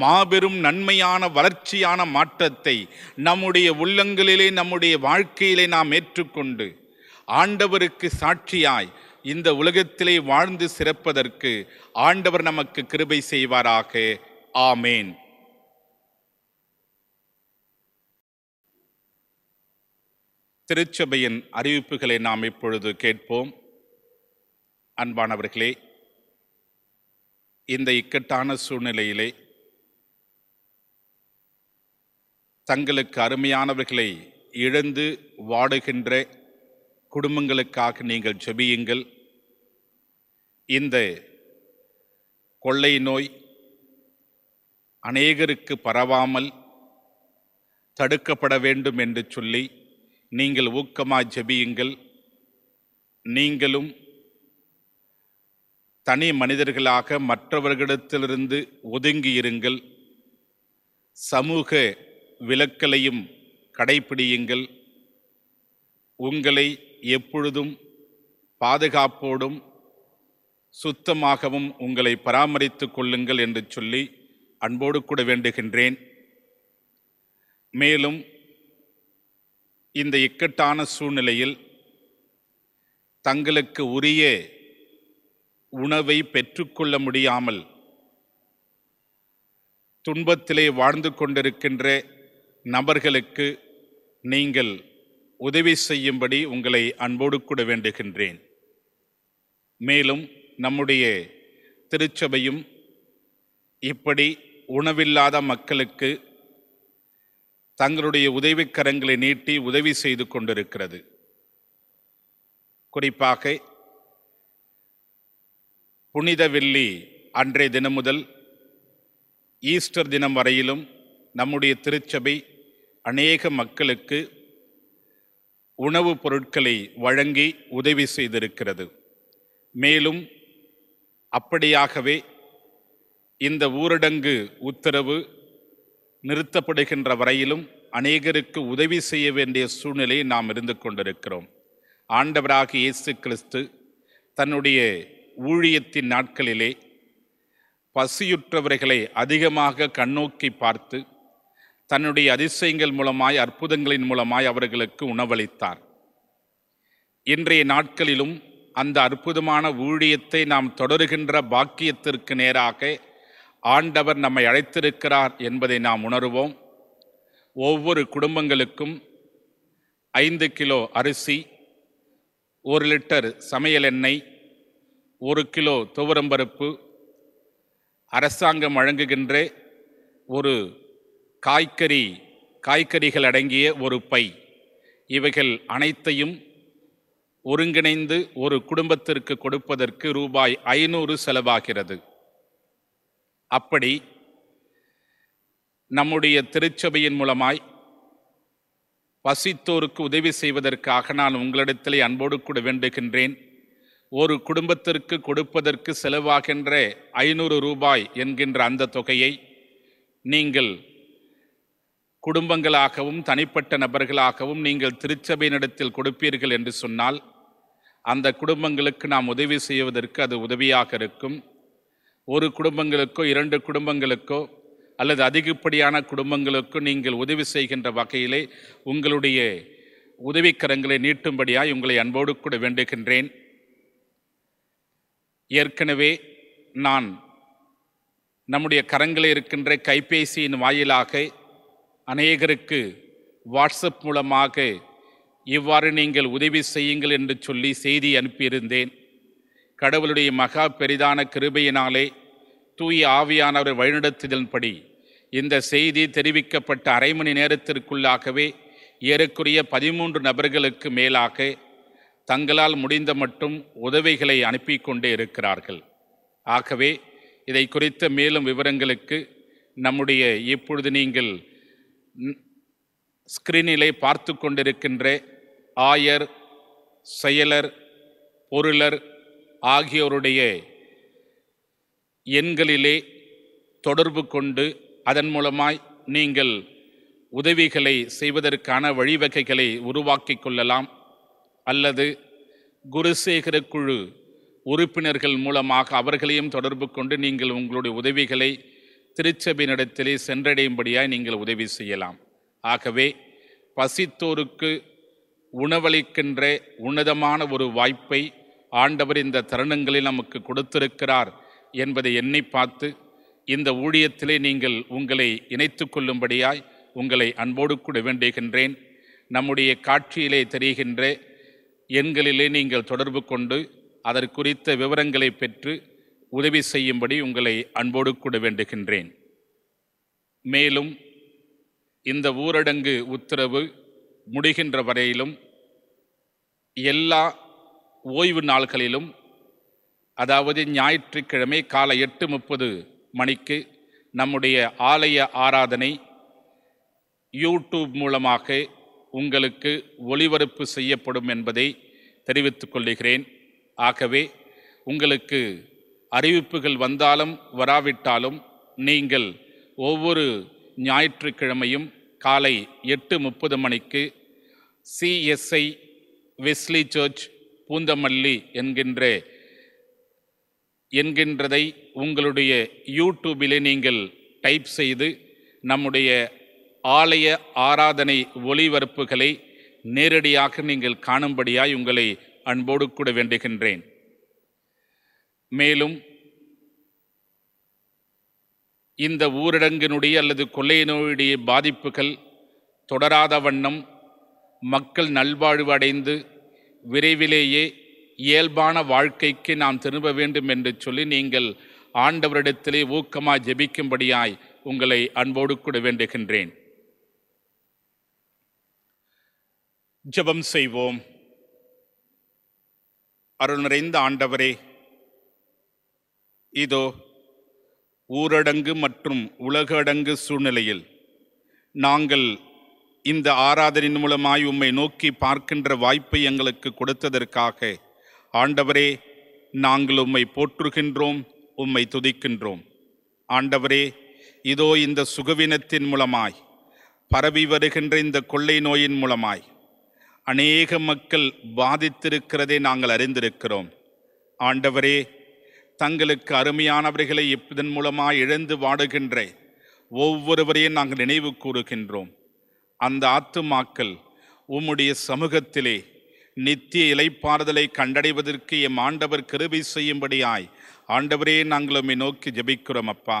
Speaker 1: மாபெரும் நன்மையான வளர்ச்சியான மாற்றத்தை நம்முடைய உள்ளங்களிலே நம்முடைய வாழ்க்கையிலே நாம் ஏற்றுக்கொண்டு ஆண்டவருக்கு சாட்சியாய் இந்த உலகத்திலே வாழ்ந்து சிறப்பதற்கு ஆண்டவர் நமக்கு கிருபை செய்வாராக ஆமேன் திருச்சபையின் அறிவிப்புகளை நாம் இப்பொழுது கேட்போம் அன்பானவர்களே இந்த இக்கட்டான சூழ்நிலையிலே தங்களுக்கு அருமையானவர்களை இழந்து வாடுகின்ற குடும்பங்களுக்காக நீங்கள் ஜெபியுங்கள் இந்த கொள்ளை நோய் அநேகருக்கு பரவாமல் தடுக்கப்பட வேண்டும் என்று சொல்லி நீங்கள் ஊக்கமாக ஜெபியுங்கள் நீங்களும் தனி மனிதர்களாக மற்றவர்களிடத்திலிருந்து ஒதுங்கியிருங்கள் சமூக விலக்கலையும் கடைபிடியுங்கள் உங்களை எப்பொழுதும் பாதுகாப்போடும் சுத்தமாகவும் உங்களை பராமரித்து கொள்ளுங்கள் என்று சொல்லி அன்போடு கூட வேண்டுகின்றேன் மேலும் இந்த இக்கட்டான சூழ்நிலையில் தங்களுக்கு உரிய உணவை பெற்றுக்கொள்ள முடியாமல் துன்பத்திலே வாழ்ந்து கொண்டிருக்கின்ற நபர்களுக்கு நீங்கள் உதவி செய்யும்படி உங்களை அன்போடு கூட வேண்டுகின்றேன் மேலும் நம்முடைய திருச்சபையும் இப்படி உணவில்லாத மக்களுக்கு தங்களுடைய உதவிக்கரங்களை நீட்டி உதவி செய்து கொண்டிருக்கிறது குறிப்பாக புனித வெள்ளி அன்றைய தினம் முதல் ஈஸ்டர் தினம் வரையிலும் நம்முடைய திருச்சபை அநேக மக்களுக்கு உணவுப் பொருட்களை வழங்கி உதவி செய்திருக்கிறது மேலும் அப்படியாகவே இந்த ஊரடங்கு உத்தரவு நிறுத்தப்படுகின்ற வரையிலும் அநேகருக்கு உதவி செய்ய வேண்டிய சூழ்நிலையை நாம் இருந்து கொண்டிருக்கிறோம் ஆண்டவராக இயேசு கிறிஸ்து தன்னுடைய ஊழியத்தின் நாட்களிலே பசியுற்றவர்களை அதிகமாக கண்ணோக்கி பார்த்து தன்னுடைய அதிசயங்கள் மூலமாய் அற்புதங்களின் மூலமாய் அவர்களுக்கு உணவளித்தார் இன்றைய நாட்களிலும் அந்த அற்புதமான ஊழியத்தை நாம் தொடருகின்ற பாக்கியத்திற்கு நேராக ஆண்டவர் நம்மை அழைத்திருக்கிறார் என்பதை நாம் உணர்வோம் ஒவ்வொரு குடும்பங்களுக்கும் ஐந்து கிலோ அரிசி ஒரு லிட்டர் சமையல் எண்ணெய் ஒரு கிலோ துவரம்பருப்பு அரசாங்கம் வழங்குகின்ற ஒரு காய்கறி காய்கறிகள் அடங்கிய ஒரு பை இவைகள் அனைத்தையும் ஒருங்கிணைந்து ஒரு குடும்பத்திற்கு கொடுப்பதற்கு ரூபாய் ஐநூறு செலவாகிறது அப்படி நம்முடைய திருச்சபையின் மூலமாய் பசித்தோருக்கு உதவி செய்வதற்காக நான் உங்களிடத்திலே அன்போடு கூட வேண்டுகின்றேன் ஒரு குடும்பத்திற்கு கொடுப்பதற்கு செலவாகின்ற ஐநூறு ரூபாய் என்கின்ற அந்த தொகையை நீங்கள் குடும்பங்களாகவும் தனிப்பட்ட நபர்களாகவும் நீங்கள் திருச்சபையினிடத்தில் கொடுப்பீர்கள் என்று சொன்னால் அந்த குடும்பங்களுக்கு நாம் உதவி செய்வதற்கு அது உதவியாக இருக்கும் ஒரு குடும்பங்களுக்கோ இரண்டு குடும்பங்களுக்கோ அல்லது அதிகப்படியான குடும்பங்களுக்கோ நீங்கள் உதவி செய்கின்ற வகையிலே உங்களுடைய உதவிக்கரங்களை நீட்டும்படியாய் உங்களை அன்போடு கூட வேண்டுகின்றேன் ஏற்கனவே நான் நம்முடைய கரங்களில் இருக்கின்ற கைபேசியின் வாயிலாக அநேகருக்கு வாட்ஸ்அப் மூலமாக இவ்வாறு நீங்கள் உதவி செய்யுங்கள் என்று சொல்லி செய்தி அனுப்பியிருந்தேன் கடவுளுடைய மகா பெரிதான கிருபையினாலே தூய ஆவியானவர் வழிநடத்துதலின்படி இந்த செய்தி தெரிவிக்கப்பட்ட அரை மணி நேரத்திற்குள்ளாகவே ஏறக்குறைய பதிமூன்று நபர்களுக்கு மேலாக தங்களால் முடிந்த மட்டும் உதவிகளை அனுப்பி கொண்டே இருக்கிறார்கள் ஆகவே இதை குறித்த மேலும் விவரங்களுக்கு நம்முடைய இப்பொழுது நீங்கள் ஸ்கிரீனிலே பார்த்து கொண்டிருக்கின்ற ஆயர் செயலர் பொருளர் ஆகியோருடைய எண்களிலே தொடர்பு கொண்டு அதன் மூலமாய் நீங்கள் உதவிகளை செய்வதற்கான வழிவகைகளை உருவாக்கி கொள்ளலாம் அல்லது குருசேகர குழு உறுப்பினர்கள் மூலமாக அவர்களையும் தொடர்பு கொண்டு நீங்கள் உங்களுடைய உதவிகளை நடத்திலே சென்றடையும்படியாக நீங்கள் உதவி செய்யலாம் ஆகவே பசித்தோருக்கு உணவளிக்கின்ற உன்னதமான ஒரு வாய்ப்பை ஆண்டவர் இந்த தருணங்களில் நமக்கு கொடுத்திருக்கிறார் என்பதை எண்ணி பார்த்து இந்த ஊழியத்திலே நீங்கள் உங்களை இணைத்து கொள்ளும்படியாய் உங்களை அன்போடு கூட வேண்டுகின்றேன் நம்முடைய காட்சியிலே தெரிகின்ற எண்களிலே நீங்கள் தொடர்பு கொண்டு அதற்குறித்த விவரங்களை பெற்று உதவி செய்யும்படி உங்களை அன்போடு கூட வேண்டுகின்றேன் மேலும் இந்த ஊரடங்கு உத்தரவு முடிகின்ற வரையிலும் எல்லா ஓய்வு நாள்களிலும் அதாவது ஞாயிற்றுக்கிழமை காலை எட்டு முப்பது மணிக்கு நம்முடைய ஆலய ஆராதனை யூடியூப் மூலமாக உங்களுக்கு ஒளிபரப்பு செய்யப்படும் என்பதை தெரிவித்துக் கொள்கிறேன் ஆகவே உங்களுக்கு அறிவிப்புகள் வந்தாலும் வராவிட்டாலும் நீங்கள் ஒவ்வொரு ஞாயிற்றுக்கிழமையும் காலை எட்டு முப்பது மணிக்கு சிஎஸ்ஐ வெஸ்லி சர்ச் பூந்தமல்லி என்கின்ற என்கின்றதை உங்களுடைய யூடியூபிலே நீங்கள் டைப் செய்து நம்முடைய ஆலய ஆராதனை ஒளிபரப்புகளை நேரடியாக நீங்கள் காணும்படியாய் உங்களை அன்போடு கூட வேண்டுகின்றேன் மேலும் இந்த ஊரடங்கினுடைய அல்லது கொள்ளை நோயுடைய பாதிப்புகள் தொடராத வண்ணம் மக்கள் நல்வாழ்வு அடைந்து விரைவிலேயே இயல்பான வாழ்க்கைக்கு நாம் திரும்ப வேண்டும் என்று சொல்லி நீங்கள் ஆண்டவரிடத்திலே ஊக்கமாக ஜெபிக்கும்படியாய் உங்களை அன்போடு கூட வேண்டுகின்றேன் ஜபம் செய்வோம் அருள் நிறைந்த ஆண்டவரே இதோ ஊரடங்கு மற்றும் உலக அடங்கு சூழ்நிலையில் நாங்கள் இந்த ஆராதனின் மூலமாய் உம்மை நோக்கி பார்க்கின்ற வாய்ப்பை எங்களுக்கு கொடுத்ததற்காக ஆண்டவரே நாங்கள் உம்மை போற்றுகின்றோம் உம்மை துதிக்கின்றோம் ஆண்டவரே இதோ இந்த சுகவினத்தின் மூலமாய் பரவி வருகின்ற இந்த கொள்ளை நோயின் மூலமாய் அநேக மக்கள் பாதித்திருக்கிறதை நாங்கள் அறிந்திருக்கிறோம் ஆண்டவரே தங்களுக்கு அருமையானவர்களை இதன் மூலமாக இழந்து வாடுகின்ற ஒவ்வொருவரையும் நாங்கள் நினைவு கூறுகின்றோம் அந்த ஆத்துமாக்கள் உம்முடைய சமூகத்திலே நித்திய இலைப்பாறுதலை கண்டடைவதற்கு எம் ஆண்டவர் கருவி செய்யும்படியாய் ஆண்டவரே நாங்கள் உம்மை நோக்கி ஜபிக்கிறோம் அப்பா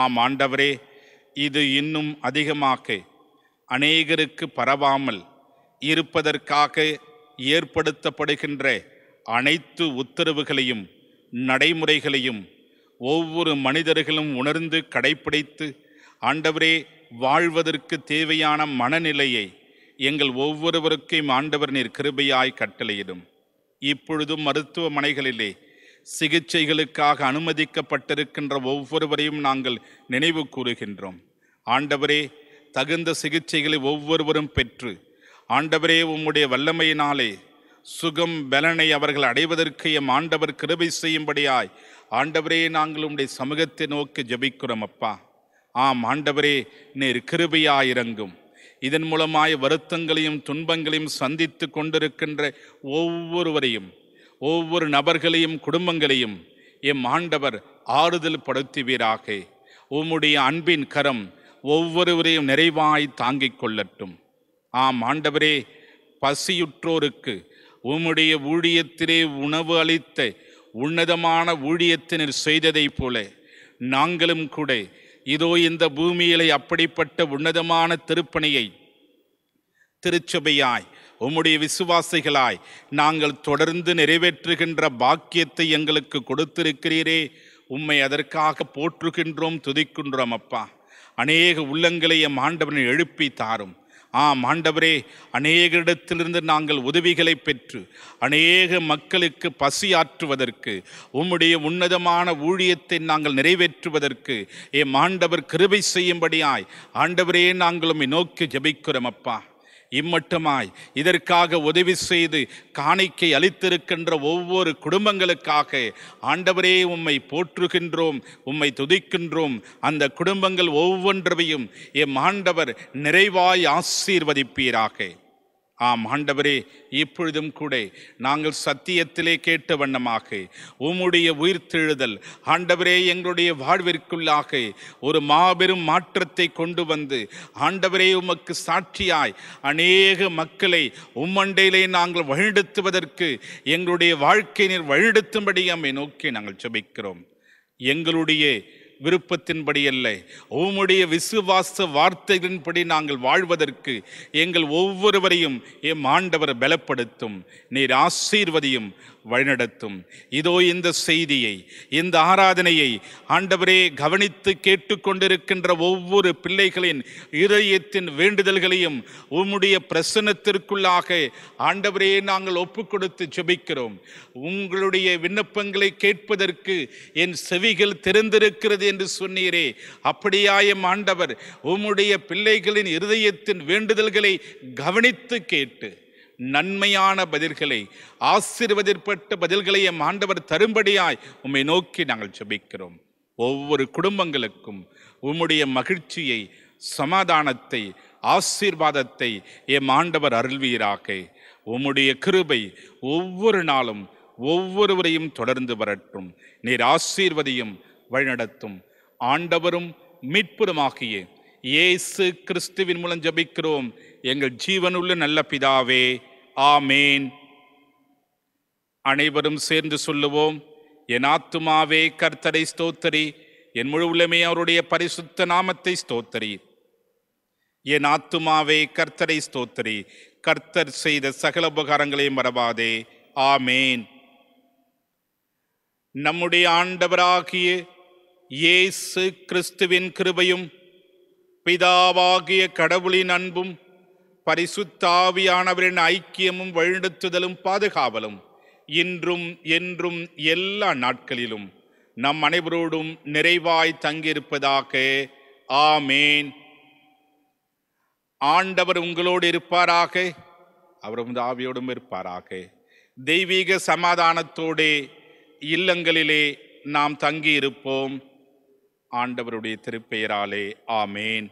Speaker 1: ஆம் ஆண்டவரே இது இன்னும் அதிகமாக அநேகருக்கு பரவாமல் இருப்பதற்காக ஏற்படுத்தப்படுகின்ற அனைத்து உத்தரவுகளையும் நடைமுறைகளையும் ஒவ்வொரு மனிதர்களும் உணர்ந்து கடைப்பிடித்து ஆண்டவரே வாழ்வதற்கு தேவையான மனநிலையை எங்கள் ஒவ்வொருவருக்கும் ஆண்டவர் நீர் கிருபையாய் கட்டளையிடும் இப்பொழுதும் மருத்துவமனைகளிலே சிகிச்சைகளுக்காக அனுமதிக்கப்பட்டிருக்கின்ற ஒவ்வொருவரையும் நாங்கள் நினைவு கூறுகின்றோம் ஆண்டவரே தகுந்த சிகிச்சைகளை ஒவ்வொருவரும் பெற்று ஆண்டவரே உம்முடைய வல்லமையினாலே சுகம் பலனை அவர்கள் அடைவதற்கு எம் ஆண்டவர் கிருபை செய்யும்படியாய் ஆண்டவரே நாங்கள் உம்முடைய சமூகத்தை நோக்கி ஜபிக்கிறோம் அப்பா ஆம் ஆண்டவரே நேர் கிருபையாயிறங்கும் இதன் மூலமாய் வருத்தங்களையும் துன்பங்களையும் சந்தித்து கொண்டிருக்கின்ற ஒவ்வொருவரையும் ஒவ்வொரு நபர்களையும் குடும்பங்களையும் எம் ஆண்டவர் ஆறுதல் படுத்துவீராக உம்முடைய அன்பின் கரம் ஒவ்வொருவரையும் நிறைவாய் தாங்கிக் கொள்ளட்டும் ஆம் ஆண்டவரே பசியுற்றோருக்கு உம்முடைய ஊழியத்திலே உணவு அளித்த உன்னதமான ஊழியத்தினர் செய்ததைப் போல நாங்களும் கூட இதோ இந்த பூமியிலே அப்படிப்பட்ட உன்னதமான திருப்பணியை திருச்சபையாய் உம்முடைய விசுவாசிகளாய் நாங்கள் தொடர்ந்து நிறைவேற்றுகின்ற பாக்கியத்தை எங்களுக்கு கொடுத்திருக்கிறீரே உம்மை அதற்காக போற்றுகின்றோம் துதிக்கின்றோம் அப்பா அநேக உள்ளங்களை எம் ஆண்டவனை எழுப்பி தாரும் ஆம் ஆண்டவரே அநேகரிடத்திலிருந்து நாங்கள் உதவிகளை பெற்று அநேக மக்களுக்கு பசி ஆற்றுவதற்கு உம்முடைய உன்னதமான ஊழியத்தை நாங்கள் நிறைவேற்றுவதற்கு ஏ மாண்டவர் கிருபை செய்யும்படியாய் ஆண்டவரே நாங்களும் நோக்கி ஜபிக்கிறோம் அப்பா இம்மட்டுமாய் இதற்காக உதவி செய்து காணிக்கை அளித்திருக்கின்ற ஒவ்வொரு குடும்பங்களுக்காக ஆண்டவரே உம்மை போற்றுகின்றோம் உம்மை துதிக்கின்றோம் அந்த குடும்பங்கள் ஒவ்வொன்றவையும் எம் ஆண்டவர் நிறைவாய் ஆசீர்வதிப்பீராக ஆம் ஆண்டவரே இப்பொழுதும் கூட நாங்கள் சத்தியத்திலே கேட்ட வண்ணமாக உம்முடைய உயிர் தெழுதல் ஆண்டவரே எங்களுடைய வாழ்விற்குள்ளாக ஒரு மாபெரும் மாற்றத்தை கொண்டு வந்து ஆண்டவரே உமக்கு சாட்சியாய் அநேக மக்களை உம்மண்டையிலே நாங்கள் வழிநடத்துவதற்கு எங்களுடைய வாழ்க்கையினர் வழிநடத்தும்படி அம்மை நோக்கி நாங்கள் செபிக்கிறோம் எங்களுடைய விருப்பத்தின்படி அல்ல உம்முடைய விசுவாச வார்த்தைகளின்படி நாங்கள் வாழ்வதற்கு எங்கள் ஒவ்வொருவரையும் எம் ஆண்டவர் பலப்படுத்தும் நீர் ஆசீர்வதியும் வழிநடத்தும் இதோ இந்த செய்தியை இந்த ஆராதனையை ஆண்டவரே கவனித்து கேட்டுக்கொண்டிருக்கின்ற ஒவ்வொரு பிள்ளைகளின் இதயத்தின் வேண்டுதல்களையும் உம்முடைய பிரசனத்திற்குள்ளாக ஆண்டவரே நாங்கள் ஒப்பு கொடுத்து ஜெபிக்கிறோம் உங்களுடைய விண்ணப்பங்களை கேட்பதற்கு என் செவிகள் திறந்திருக்கிறது என்று சொன்னீரே அப்படியாயம் ஆண்டவர் உம்முடைய பிள்ளைகளின் இருதயத்தின் வேண்டுதல்களை கவனித்து கேட்டு நன்மையான பதில்களை ஆசீர்வதிப்பட்ட பதில்களை எம் ஆண்டவர் தரும்படியாய் உம்மை நோக்கி நாங்கள் ஜபிக்கிறோம் ஒவ்வொரு குடும்பங்களுக்கும் உம்முடைய மகிழ்ச்சியை சமாதானத்தை ஆசீர்வாதத்தை எம் ஆண்டவர் அருள்வீராக உம்முடைய கிருபை ஒவ்வொரு நாளும் ஒவ்வொருவரையும் தொடர்ந்து வரட்டும் நீர் ஆசீர்வதியும் வழிநடத்தும் ஆண்டவரும் மீட்புறமாகிய இயேசு கிறிஸ்துவின் மூலம் ஜபிக்கிறோம் எங்கள் ஜீவனுள்ள நல்ல பிதாவே ஆமேன் அனைவரும் சேர்ந்து சொல்லுவோம் என் ஆத்துமாவே கர்த்தரை ஸ்தோத்தரி என் முழு உள்ளமே அவருடைய பரிசுத்த நாமத்தை ஸ்தோத்தரி என் ஆத்துமாவே கர்த்தரை ஸ்தோத்தரி கர்த்தர் செய்த சகல உபகாரங்களையும் மறவாதே ஆமேன் நம்முடைய ஆண்டவராகிய இயேசு கிறிஸ்துவின் கிருபையும் பிதாவாகிய கடவுளின் அன்பும் பரிசுத்தாவியானவரின் ஐக்கியமும் வழிநடத்துதலும் பாதுகாவலும் இன்றும் என்றும் எல்லா நாட்களிலும் நம் அனைவரோடும் நிறைவாய் தங்கியிருப்பதாக ஆமேன் ஆண்டவர் உங்களோடு இருப்பாராக அவர் உங்கள் ஆவியோடும் இருப்பாராக தெய்வீக சமாதானத்தோடு இல்லங்களிலே நாம் தங்கியிருப்போம் ஆண்டவருடைய திருப்பெயராலே ஆமேன்